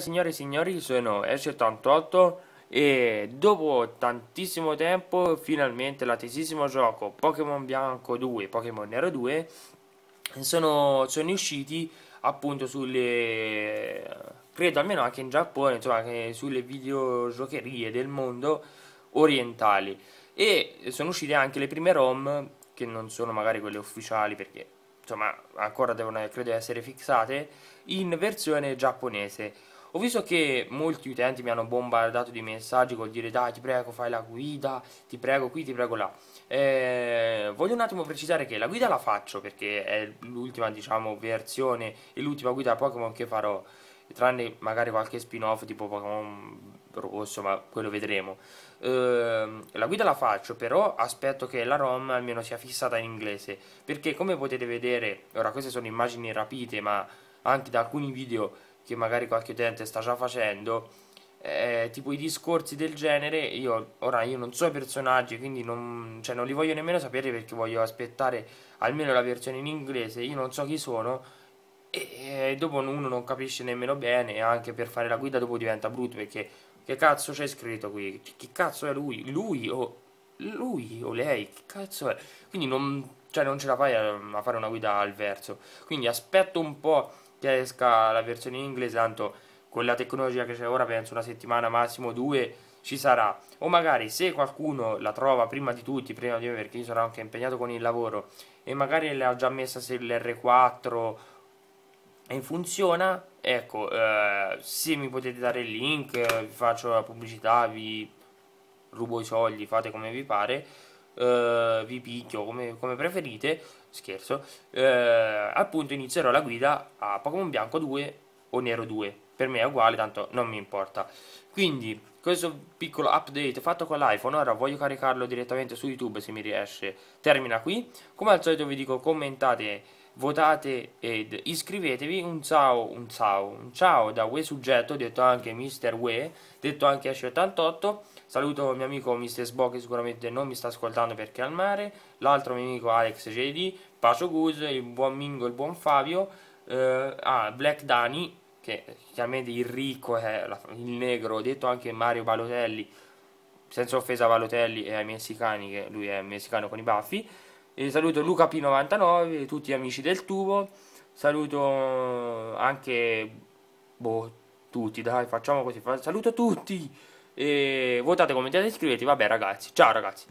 Signore e signori sono S88 e dopo tantissimo tempo finalmente l'attesissimo gioco Pokémon Bianco 2 Pokémon Nero 2 sono, sono usciti appunto sulle credo almeno anche in Giappone insomma sulle videogiocherie del mondo orientali e sono uscite anche le prime ROM che non sono magari quelle ufficiali perché insomma ancora devono credo essere fissate in versione giapponese ho visto che molti utenti mi hanno bombardato di messaggi col dire dai ti prego fai la guida, ti prego qui, ti prego là. Eh, voglio un attimo precisare che la guida la faccio perché è l'ultima diciamo versione e l'ultima guida Pokémon che farò, tranne magari qualche spin-off tipo Pokémon rosso, ma quello vedremo. Uh, la guida la faccio, però aspetto che la ROM almeno sia fissata in inglese, perché come potete vedere, ora queste sono immagini rapite, ma anche da alcuni video che magari qualche utente sta già facendo, eh, tipo i discorsi del genere, io ora io non so i personaggi, quindi non, cioè, non li voglio nemmeno sapere perché voglio aspettare almeno la versione in inglese, io non so chi sono e, e dopo uno non capisce nemmeno bene e anche per fare la guida dopo diventa brutto perché che cazzo c'è scritto qui? Chi cazzo è lui? Lui o lui o lei? Che cazzo è? Quindi non, cioè non ce la fai a, a fare una guida al verso. Quindi aspetto un po' che esca la versione in inglese, tanto con la tecnologia che c'è ora penso una settimana, massimo due, ci sarà. O magari se qualcuno la trova prima di tutti, prima di me perché io sarò anche impegnato con il lavoro e magari l'ha già messa se l'R4 funziona, ecco, eh, se mi potete dare il link, vi faccio la pubblicità, vi rubo i soldi, fate come vi pare eh, vi picchio, come, come preferite, scherzo, eh, appunto inizierò la guida a Pokémon Bianco 2 o Nero 2, per me è uguale, tanto non mi importa. Quindi, questo piccolo update fatto con l'iPhone, ora voglio caricarlo direttamente su YouTube se mi riesce, termina qui. Come al solito vi dico commentate, votate ed iscrivetevi, un ciao, un ciao, un ciao da Wesuggetto, detto anche Mr. We, detto anche Ash88, Saluto il mio amico Mr. Sbo che sicuramente non mi sta ascoltando perché è al mare, l'altro mio amico Alex JD, Pacio Goose, il buon Mingo, il buon Fabio, eh, ah, Black Dani, che chiaramente il ricco è il negro, ho detto anche Mario Balotelli, senza offesa a Balotelli e ai messicani, che lui è messicano con i baffi. E saluto Luca P99, tutti gli amici del tubo, saluto anche boh, tutti, dai, facciamo così, saluto tutti! E votate, commentate, iscrivetevi. Vabbè, ragazzi, ciao ragazzi.